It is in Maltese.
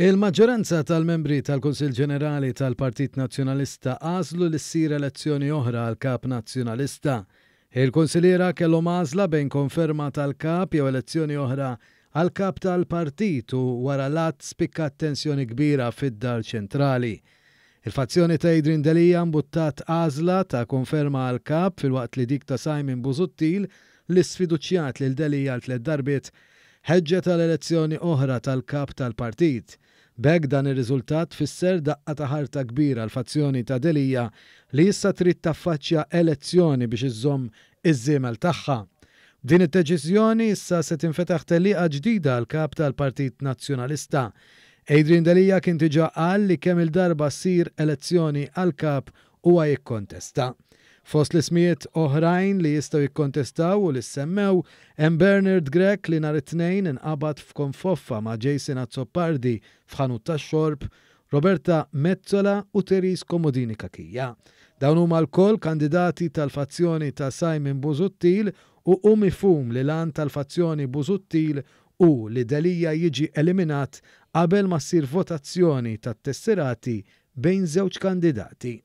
Il-maġġoranza tal-membri tal-Kunsil Ġenerali tal-Partit Nazzjonalista għażlu l issir elezzjoni oħra għal kap nazzjonalista. Il-Kunsiliera kellhom għażla bejn konferma tal-kap jew elezzjoni oħra għal kap tal-partit u wara lat spikka tensjoni kbira fid-dar ċentrali. Il-fazzjoni ta' Idrin Delija mbuttat għażla ta' konferma għal kap fil-waqt li dik ta' Simon Buzuttil l-sfiduċjat l Delija l-tlet darbiet ħeġġet tal elezzjoni oħra tal-kap tal-partit. Beg dan ir-riżultat fisser daqqa ta' ħarta kbira l-fazzjoni ta' Delija li issa trid taffaċċja elezzjoni biex iżżomm iż-żiemel tagħha. Din id-deċiżjoni issa se tinfetaħ telliqa ġdida l kap tal-Partit Nazzjonalista. Adrian Delija kien diġà qal li kemm il-darba sir elezzjoni għal kap huwa jikkontesta. Fost l-ismijiet oħrajn li jistaw jikkontestaw u li semmew hemm Bernard Grek li nhar it-tnejn inqabad f'konfoffa ma' Jason Azzopardi f'ħanut tax-xorb, Roberta Mezzola u Teris Komodini Kakija. Dawn huma l-koll kandidati tal-fazzjoni ta' Simon Buzuttil u Umi Fum li lan tal-fazzjoni Buzuttil u li Delija jiġi eliminat qabel ma ssir votazzjoni tat-tesserati bejn żewġ kandidati.